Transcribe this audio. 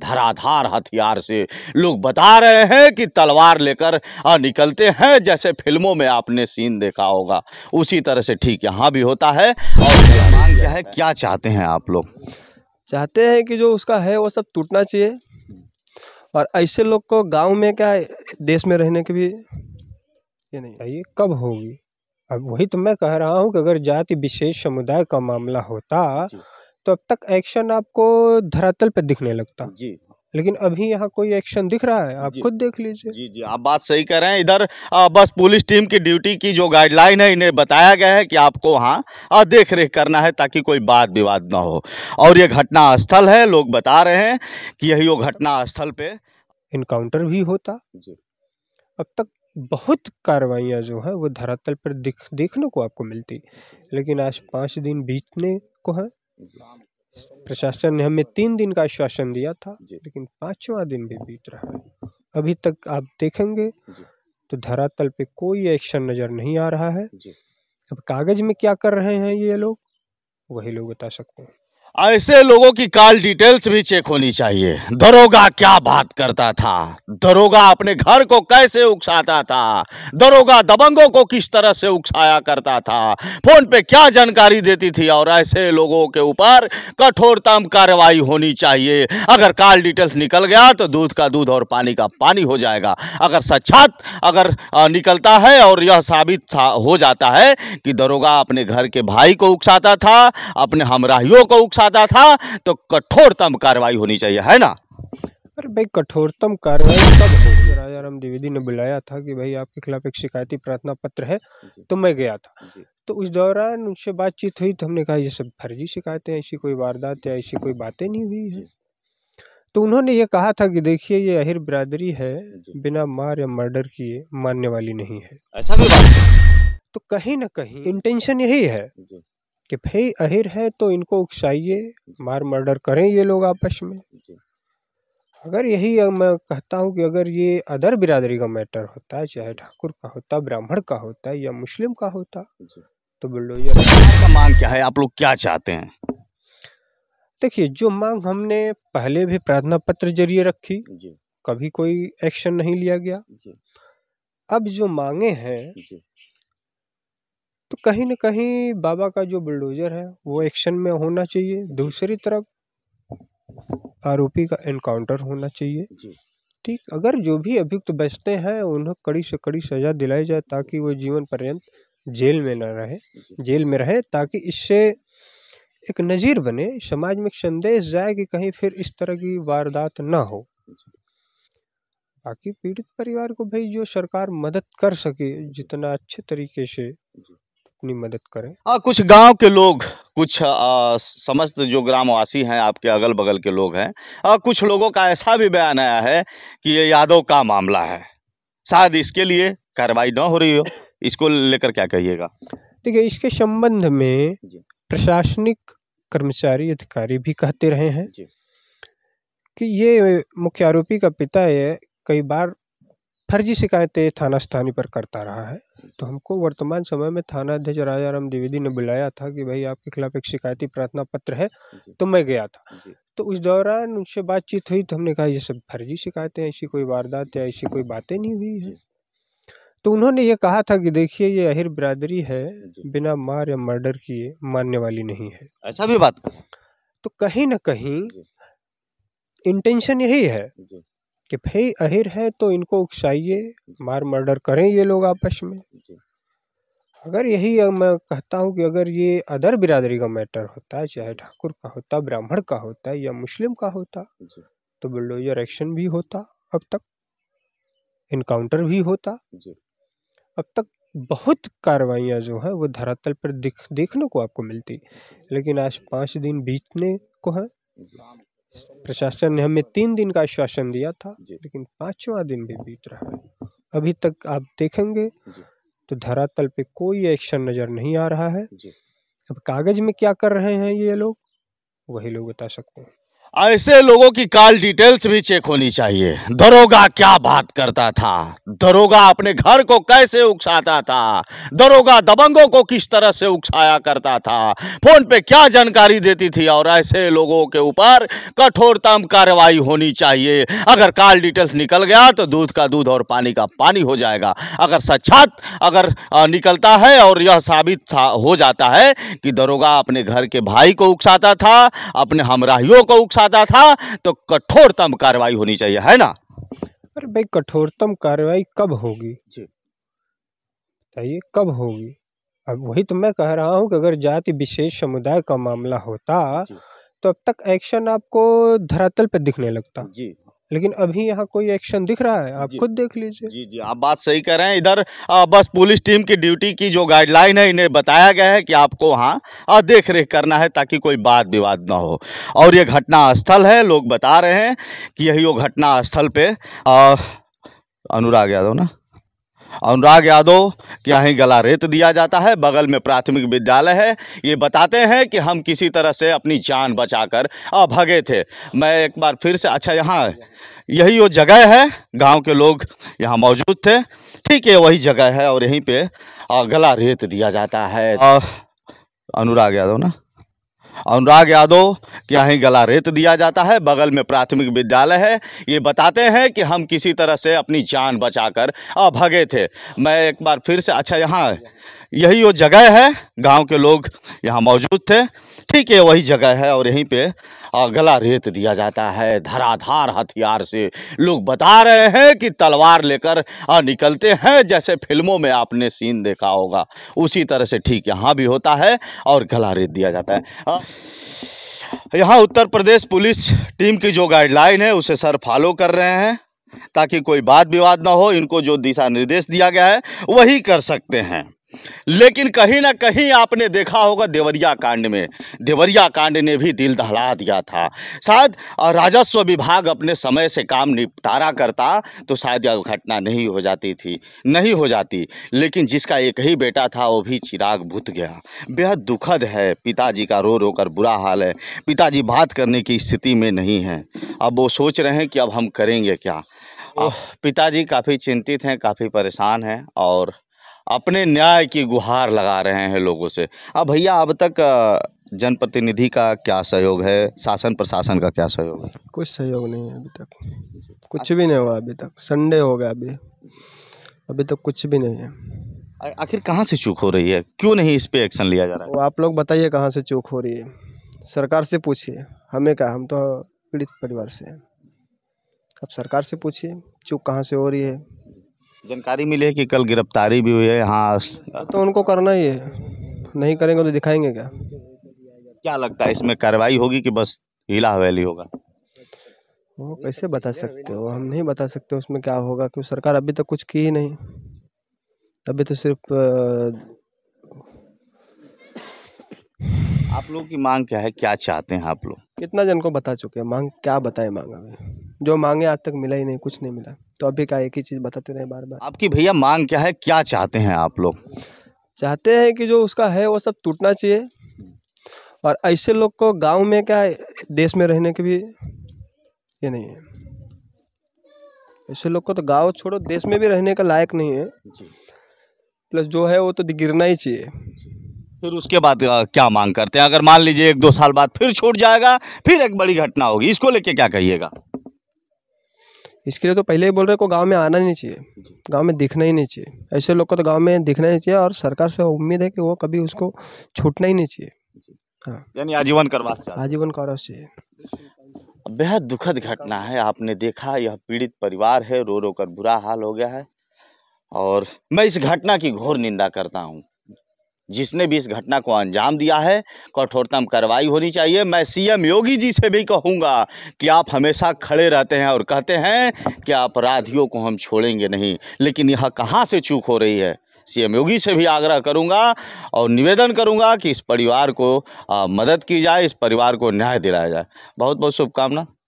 धराधार हथियार से लोग बता रहे हैं कि तलवार लेकर निकलते हैं जैसे फिल्मों में आपने सीन देखा होगा उसी तरह से ठीक यहाँ भी होता है और क्या है क्या चाहते हैं आप लोग चाहते हैं कि जो उसका है वो सब टूटना चाहिए और ऐसे लोग को गांव में क्या देश में रहने के भी ये नहीं ये कब होगी अब वही तो मैं कह रहा हूँ कि अगर जाति विशेष समुदाय का मामला होता तब तो तक एक्शन आपको धरातल पे दिखने लगता जी लेकिन अभी यहाँ कोई एक्शन दिख रहा है आप खुद देख लीजिए जी जी आप बात सही कर रहे हैं इधर बस पुलिस टीम की ड्यूटी की जो गाइडलाइन है इन्हें बताया गया है कि आपको वहाँ देख रेख करना है ताकि कोई बात विवाद ना हो और ये घटना स्थल है लोग बता रहे हैं कि यही वो घटना स्थल पे इनकाउंटर भी होता जी अब तक बहुत कार्रवाइयाँ जो है वो धरातल पर दिख देखने को आपको मिलती लेकिन आज पाँच दिन बीतने को है प्रशासन ने हमें तीन दिन का आश्वासन दिया था लेकिन पांचवा दिन भी बीत रहा है अभी तक आप देखेंगे तो धरातल पे कोई एक्शन नज़र नहीं आ रहा है अब कागज़ में क्या कर रहे हैं ये लोग वही लोग बता सकते हैं ऐसे लोगों की कॉल डिटेल्स भी चेक होनी चाहिए दरोगा क्या बात करता था दरोगा अपने घर को कैसे उकसाता था दरोगा दबंगों को किस तरह से उकसाया करता था फोन पे क्या जानकारी देती थी और ऐसे लोगों के ऊपर कठोरतम कार्रवाई होनी चाहिए अगर कॉल डिटेल्स निकल गया तो दूध का दूध और पानी का पानी हो जाएगा अगर सच्चात अगर निकलता है और यह साबित हो जाता है कि दरोगा अपने घर के भाई को उकसाता था अपने हमराहियों को उकसा आता था तो कठोरतम कार्रवाई होनी चाहिए है ना अरे भाई कठोरतम कार्रवाई तब होगी राजा राम द्विवेदी ने बुलाया था कि भाई आपके खिलाफ एक शिकायती प्रार्थना पत्र है तो मैं गया था तो उस दौरान उनसे बातचीत हुई तो हमने कहा ये सब फर्जी शिकायतें ऐसी कोई वारदात या ऐसी कोई बातें नहीं हुई है तो उन्होंने ये कहा था कि देखिए ये अहिर बिरादरी है बिना मार या मर्डर किए मानने वाली नहीं है ऐसा भी बात तो कहीं ना कहीं इंटेंशन यही है कि भाई अहिर है तो इनको उकसाइए मार मर्डर करें ये लोग आपस में अगर यही मैं कहता हूँ कि अगर ये अदर बिरादरी का मैटर होता चाहे ठाकुर का होता ब्राह्मण का होता या मुस्लिम का होता तो बुलडोजर का मांग क्या है आप लोग क्या चाहते हैं देखिए जो मांग हमने पहले भी प्रार्थना पत्र जरिए रखी कभी कोई एक्शन नहीं लिया गया अब जो मांगे हैं तो कहीं ना कहीं बाबा का जो बुलडोज़र है वो एक्शन में होना चाहिए दूसरी तरफ आरोपी का एनकाउंटर होना चाहिए ठीक अगर जो भी अभियुक्त बचते हैं उन्हें कड़ी से कड़ी सज़ा दिलाई जाए ताकि वो जीवन पर्यंत जेल में न रहे जेल में रहे ताकि इससे एक नज़ीर बने समाज में एक संदेश जाए कि कहीं फिर इस तरह की वारदात ना हो बाकी पीड़ित परिवार को भाई जो सरकार मदद कर सके जितना अच्छे तरीके से अपनी मदद करें आ, हाँ, कुछ गांव के लोग कुछ आ, समस्त जो ग्रामवासी हैं आपके अगल बगल के लोग हैं आ, कुछ लोगों का ऐसा भी बयान आया है कि ये यादव का मामला है शायद इसके लिए कार्रवाई ना हो रही हो इसको लेकर क्या कहिएगा देखिए इसके संबंध में प्रशासनिक कर्मचारी अधिकारी भी कहते रहे हैं कि ये मुख्य आरोपी का पिता है कई बार फर्जी शिकायतें थाना स्थानीय पर करता रहा है तो हमको वर्तमान समय में थाना अध्यक्ष राजा राम द्विवेदी ने बुलाया था कि भाई आपके खिलाफ एक शिकायती प्रार्थना पत्र है तो मैं गया था तो उस दौरान उनसे बातचीत हुई तो हमने कहा ये सब फर्जी शिकायतें ऐसी कोई वारदात या ऐसी कोई बातें नहीं हुई है तो उन्होंने ये कहा था कि देखिए ये अहिर बिरादरी है बिना मार या मर्डर किए मानने वाली नहीं है ऐसा भी बात तो कहीं ना कहीं इंटेंशन यही है कि भाई अहिर है तो इनको उकसाइए मार मर्डर करें ये लोग आपस में अगर यही मैं कहता हूँ कि अगर ये अदर बिरादरी का मैटर होता चाहे ठाकुर का होता ब्राह्मण का होता या मुस्लिम का होता तो बुलडोजर एक्शन भी होता अब तक इनकाउंटर भी होता अब तक बहुत कार्रवाइयाँ जो है वो धरातल पर दिख देखने को आपको मिलती लेकिन आज पाँच दिन बीतने को है प्रशासन ने हमें तीन दिन का आश्वासन दिया था लेकिन पांचवा दिन भी बीत रहा है अभी तक आप देखेंगे तो धरातल पे कोई एक्शन नज़र नहीं आ रहा है अब कागज़ में क्या कर रहे हैं ये लोग वही लोग बता सकते हैं ऐसे लोगों की कॉल डिटेल्स भी चेक होनी चाहिए दरोगा क्या बात करता था दरोगा अपने घर को कैसे उकसाता था दरोगा दबंगों को किस तरह से उकसाया करता था फोन पे क्या जानकारी देती थी और ऐसे लोगों के ऊपर कठोरतम कार्रवाई होनी चाहिए अगर कॉल डिटेल्स निकल गया तो दूध का दूध और पानी का पानी हो जाएगा अगर सच्चात अगर निकलता है और यह साबित हो जाता है कि दरोगा अपने घर के भाई को उकसाता था अपने हमराहियों को उकसा खाता था तो कठोरतम कार्रवाई होनी चाहिए है ना अरे भाई कठोरतम कार्रवाई कब होगी जी कब होगी अब वही तो मैं कह रहा हूँ कि अगर जाति विशेष समुदाय का मामला होता तो अब तक एक्शन आपको धरातल पर दिखने लगता जी लेकिन अभी यहाँ कोई एक्शन दिख रहा है आप खुद देख लीजिए जी जी आप बात सही कर रहे हैं इधर बस पुलिस टीम की ड्यूटी की जो गाइडलाइन है इन्हें बताया गया है कि आपको वहाँ देख रेख करना है ताकि कोई बात विवाद ना हो और ये घटना स्थल है लोग बता रहे हैं कि यही वो घटना स्थल पे अनुराग यादव ना अनुराग यादव के यहीं गला रेत दिया जाता है बगल में प्राथमिक विद्यालय है ये बताते हैं कि हम किसी तरह से अपनी जान बचाकर भगे थे मैं एक बार फिर से अच्छा यहाँ यही वो जगह है गांव के लोग यहाँ मौजूद थे ठीक है वही जगह है और यहीं पे गला रेत दिया जाता है अनुराग यादव ना अनुराग यादव के यहीं गला रेत दिया जाता है बगल में प्राथमिक विद्यालय है ये बताते हैं कि हम किसी तरह से अपनी जान बचाकर भगे थे मैं एक बार फिर से अच्छा यहाँ यही वो जगह है गांव के लोग यहाँ मौजूद थे ठीक है वही जगह है और यहीं पे गला रेत दिया जाता है धराधार हथियार से लोग बता रहे हैं कि तलवार लेकर निकलते हैं जैसे फिल्मों में आपने सीन देखा होगा उसी तरह से ठीक यहाँ भी होता है और गला रेत दिया जाता है यहाँ उत्तर प्रदेश पुलिस टीम की जो गाइडलाइन है उसे सर फॉलो कर रहे हैं ताकि कोई वाद विवाद ना हो इनको जो दिशा निर्देश दिया गया है वही कर सकते हैं लेकिन कहीं ना कहीं आपने देखा होगा देवरिया कांड में देवरिया कांड ने भी दिल दहला दिया था शायद राजस्व विभाग अपने समय से काम निपटारा करता तो शायद यह घटना नहीं हो जाती थी नहीं हो जाती लेकिन जिसका एक ही बेटा था वो भी चिराग भुत गया बेहद दुखद है पिताजी का रो रो कर बुरा हाल है पिताजी बात करने की स्थिति में नहीं है अब वो सोच रहे हैं कि अब हम करेंगे क्या पिताजी काफ़ी चिंतित हैं काफ़ी परेशान हैं और अपने न्याय की गुहार लगा रहे हैं लोगों से अब भैया अब तक जनप्रतिनिधि का क्या सहयोग है शासन प्रशासन का क्या सहयोग है कुछ सहयोग नहीं है अभी तक कुछ भी नहीं हुआ अभी तक संडे हो गया अभी अभी तक कुछ भी नहीं है आखिर कहाँ से चूक हो रही है क्यों नहीं इस पर एक्शन लिया जा रहा है वो आप लोग बताइए कहाँ से चूक हो रही है सरकार से पूछिए हमें क्या हम तो पीड़ित परिवार से हैं अब सरकार से पूछिए चूक कहाँ से हो रही है जानकारी मिली है कि कल गिरफ्तारी भी हुई है यहाँ हाँ, तो उनको करना ही है नहीं करेंगे तो दिखाएंगे क्या क्या लगता है इसमें कार्रवाई होगी कि बस हिला हवेली होगा वो कैसे बता सकते हो हम नहीं बता सकते उसमें क्या होगा क्योंकि सरकार अभी तक तो कुछ की ही नहीं अभी तो सिर्फ आप लोग की मांग क्या है क्या चाहते हैं आप लोग कितना जन को बता चुके हैं मांग क्या बताएं मांग अभी जो मांगे आज तक मिला ही नहीं कुछ नहीं मिला तो अभी का एक ही चीज़ बताते रहे बार बार आपकी भैया मांग क्या है क्या चाहते हैं आप लोग चाहते हैं कि जो उसका है वो सब टूटना चाहिए और ऐसे लोग को गांव में क्या देश में रहने के भी ये नहीं है ऐसे लोग को तो गांव छोड़ो देश में भी रहने का लायक नहीं है प्लस जो है वो तो गिरना ही चाहिए फिर उसके बाद क्या मांग करते हैं अगर मान लीजिए एक दो साल बाद फिर छूट जाएगा फिर एक बड़ी घटना होगी इसको लेके क्या कहिएगा इसके लिए तो पहले ही बोल रहे को गांव में आना नहीं चाहिए गांव में दिखना ही नहीं चाहिए ऐसे लोग को तो गांव में दिखना नहीं चाहिए और सरकार से उम्मीद है कि वो कभी उसको छूटना ही नहीं चाहिए हाँ यानी आजीवन करवास आजीवन करवास चाहिए बेहद दुखद घटना है आपने देखा यह पीड़ित परिवार है रो रो कर बुरा हाल हो गया है और मैं इस घटना की घोर निंदा करता हूँ जिसने भी इस घटना को अंजाम दिया है कठोरतम कार्रवाई होनी चाहिए मैं सीएम योगी जी से भी कहूँगा कि आप हमेशा खड़े रहते हैं और कहते हैं कि अपराधियों को हम छोड़ेंगे नहीं लेकिन यह कहाँ से चूक हो रही है सीएम योगी से भी आग्रह करूंगा और निवेदन करूंगा कि इस परिवार को आ, मदद की जाए इस परिवार को न्याय दिलाया जाए बहुत बहुत शुभकामना